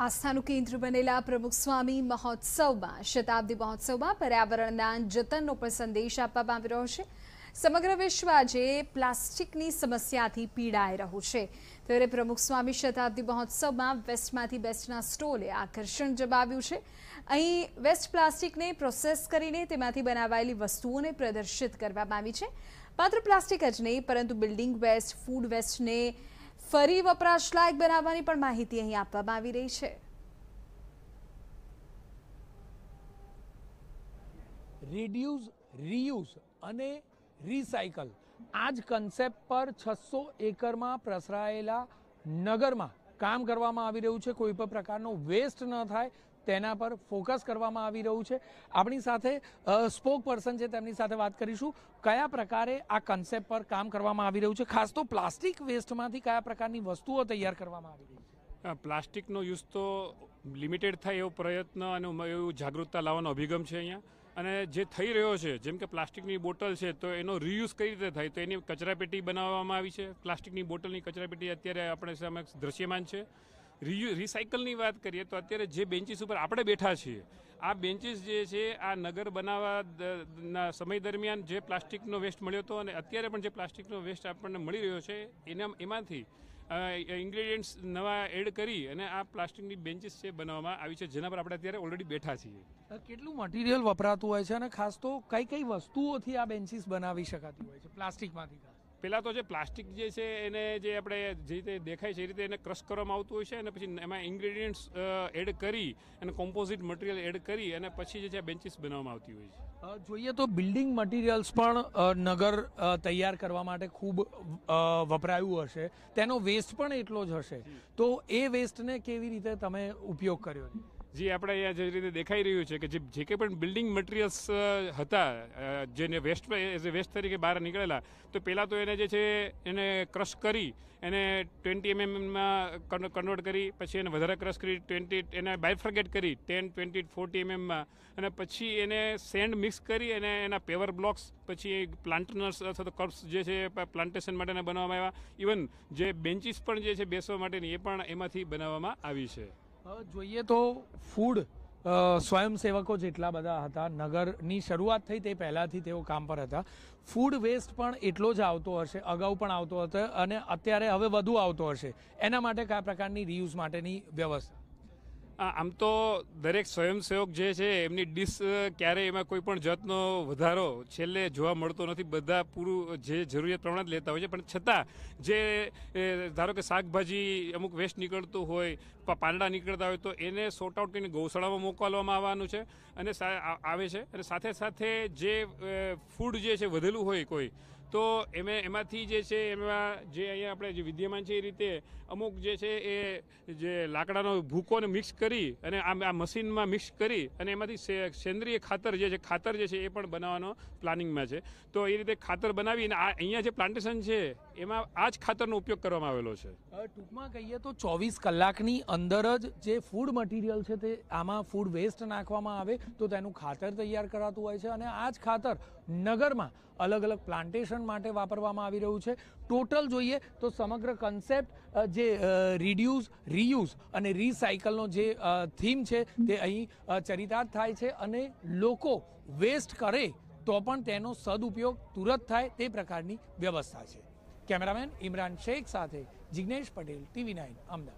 આસ્થાનું કેન્દ્ર બનેલા પ્રમુખ સ્વામી મહોત્સવમાં શતાબ્દી મહોત્સવમાં પર્યાવરણના જતનનો પણ સંદેશ આપવામાં આવી રહ્યો છે સમગ્ર વિશ્વ આજે પ્લાસ્ટિકની સમસ્યાથી પીડાઈ રહ્યું છે ત્યારે પ્રમુખ સ્વામી શતાબ્દી મહોત્સવમાં વેસ્ટમાંથી બેસ્ટના સ્ટોલે આકર્ષણ જમાવ્યું છે અહીં વેસ્ટ પ્લાસ્ટિકને પ્રોસેસ કરીને તેમાંથી બનાવાયેલી વસ્તુઓને પ્રદર્શિત કરવામાં આવી છે માત્ર પ્લાસ્ટિક જ નહીં પરંતુ બિલ્ડિંગ વેસ્ટ ફૂડ વેસ્ટને ફરી વપરાશ લાયક બનાવવાની પણ માહિતી અહીં આપવામાં આવી રહી છે રિડ્યુસ રિયુઝ અને રિસાયકલ આ જ કન્સેપ્ટ પર છસો એકરમાં પ્રસરાયેલા નગરમાં કામ કરવામાં આવી રહ્યું છે કોઈ પણ પ્રકારનો વેસ્ટ ન થાય તેના પર ફોકસ કરવામાં આવી રહ્યું છે આપણી સાથે સ્પોક પર્સન છે તેમની સાથે વાત કરીશું કયા પ્રકારે આ કન્સેપ્ટ પર કામ કરવામાં આવી રહ્યું છે ખાસ તો પ્લાસ્ટિક વેસ્ટમાંથી કયા પ્રકારની વસ્તુઓ તૈયાર કરવામાં આવી રહી છે પ્લાસ્ટિકનો યુઝ તો લિમિટેડ થાય એવો પ્રયત્ન અને એવું જાગૃતતા લાવવાનો અભિગમ છે અહીંયા અને જે થઈ રહ્યો છે જેમ કે પ્લાસ્ટિકની બોટલ છે તો એનો રીયુઝ કઈ રીતે થાય તો એની કચરાપેટી બનાવવામાં આવી છે પ્લાસ્ટિકની બોટલની કચરાપેટી અત્યારે આપણે સમક્ષ દૃશ્યમાન છે રિયુ રિસાયકલની વાત કરીએ તો અત્યારે જે બેન્ચીસ ઉપર આપણે બેઠા છીએ આ બેન્ચીસ જે છે આ નગર બનાવવાના સમય દરમિયાન જે પ્લાસ્ટિકનો વેસ્ટ મળ્યો હતો અને અત્યારે પણ જે પ્લાસ્ટિકનો વેસ્ટ આપણને મળી રહ્યો છે એના એમાંથી ઇન્ગ્રેડિયન્ટ્સ નવા એડ કરી અને આ પ્લાસ્ટિકની બેન્ચીસ છે બનાવવામાં આવી છે જેના પર આપણે અત્યારે ઓલરેડી બેઠા છીએ કેટલું મટીરિયલ વપરાતું હોય છે અને ખાસ તો કઈ કઈ વસ્તુઓથી આ બેન્ચીસ બનાવી શકાતી હોય છે પ્લાસ્ટિકમાંથી પહેલાં તો જે પ્લાસ્ટિક જે છે એને જે આપણે જે રીતે દેખાય છે એ રીતે એને ક્રશ કરવામાં આવતું હોય છે અને પછી એમાં ઇન્ગ્રેડિયન્ટ્સ એડ કરી અને કોમ્પોઝિટ મટીરિયલ એડ કરી અને પછી જે છે બેન્ચીસ બનાવવામાં આવતી હોય છે જોઈએ તો બિલ્ડિંગ મટીરિયલ્સ પણ નગર તૈયાર કરવા માટે ખૂબ વપરાયું હશે તેનો વેસ્ટ પણ એટલો જ હશે તો એ વેસ્ટને કેવી રીતે તમે ઉપયોગ કર્યો જે આપણે અહીંયા જે રીતે દેખાઈ રહ્યું છે કે જે જે કંઈ પણ બિલ્ડિંગ મટીરિયલ્સ હતા જેને વેસ્ટ એઝ એ વેસ્ટ તરીકે બહાર નીકળેલા તો પહેલાં તો એને જે છે એને ક્રશ કરી એને ટ્વેન્ટી એમએમમાં કન્વર્ટ કરી પછી એને વધારે ક્રશ કરી ટ્વેન્ટી એને બાયફ્રગેટ કરી ટેન ટ્વેન્ટી ફોર્ટી એમએમમાં અને પછી એને સેન્ડ મિક્સ કરી અને એના પેવર બ્લોક્સ પછી પ્લાન્ટનર્સ અથવા તો કર્બ્સ જે છે પ્લાન્ટેશન માટેના બનાવવામાં આવ્યા ઇવન જે બેન્ચીસ પણ જે છે બેસવા માટેની એ પણ એમાંથી બનાવવામાં આવી છે જોઈએ તો ફૂડ સ્વયંસેવકો જેટલા બધા હતા નગરની શરૂઆત થઈ તે પહેલાંથી તેઓ કામ પર હતા ફૂડ વેસ્ટ પણ એટલો જ આવતો હશે અગાઉ પણ આવતો હતો અને અત્યારે હવે વધુ આવતો હશે એના માટે કયા પ્રકારની રીયુઝ માટેની વ્યવસ્થા આમ તો દરેક સ્વયંસેવક જે છે એમની ડીશ ક્યારે એમાં કોઈ પણ જાતનો વધારો છેલ્લે જોવા મળતો નથી બધા પૂરું જે જરૂરિયાત પ્રમાણે જ લેતા હોય છે પણ છતાં જે ધારો કે શાકભાજી અમુક વેસ્ટ નીકળતું હોય પાંદડા નીકળતા હોય તો એને સોર્ટ આઉટ કરીને ગૌશાળામાં મોકલવામાં આવવાનું છે અને આવે છે અને સાથે સાથે જે ફૂડ જે છે વધેલું હોય કોઈ તો એમે એમાંથી જે છે એમાં જે અહીંયા આપણે જે વિદ્યમાન છે એ રીતે અમુક જે છે એ જે લાકડાનો ભૂકોને મિક્સ કરી અને આ આ મશીનમાં મિક્સ કરી અને એમાંથી સેન્દ્રિય ખાતર જે છે ખાતર જે છે એ પણ બનાવવાનો પ્લાનિંગમાં છે તો એ રીતે ખાતર બનાવીને આ અહીંયા જે પ્લાન્ટેશન છે એમાં આ જ ખાતરનો ઉપયોગ કરવામાં આવેલો છે ટૂંકમાં કહીએ તો ચોવીસ કલાકની અંદર જ જે ફૂડ મટીરિયલ છે તે આમાં ફૂડ વેસ્ટ નાખવામાં આવે તો તેનું ખાતર તૈયાર કરાતું હોય છે અને આ જ ખાતર નગરમાં અલગ અલગ પ્લાન્ટેશન માટે વાપરવામાં આવી રહ્યું છે ટોટલ જોઈએ તો સમગ્ર કન્સેપ્ટ જે રિડ્યુસ રિયુઝ અને રિસાયકલનો જે થીમ છે તે અહીં ચરિતાર્થ થાય છે અને લોકો વેસ્ટ કરે તો પણ તેનો સદુપયોગ તુરત થાય તે પ્રકારની વ્યવસ્થા છે કેમેરામેન ઇમરાન શેખ સાથે જિજ્ઞેશ પટેલ ટીવી નાઇન અમદાવાદ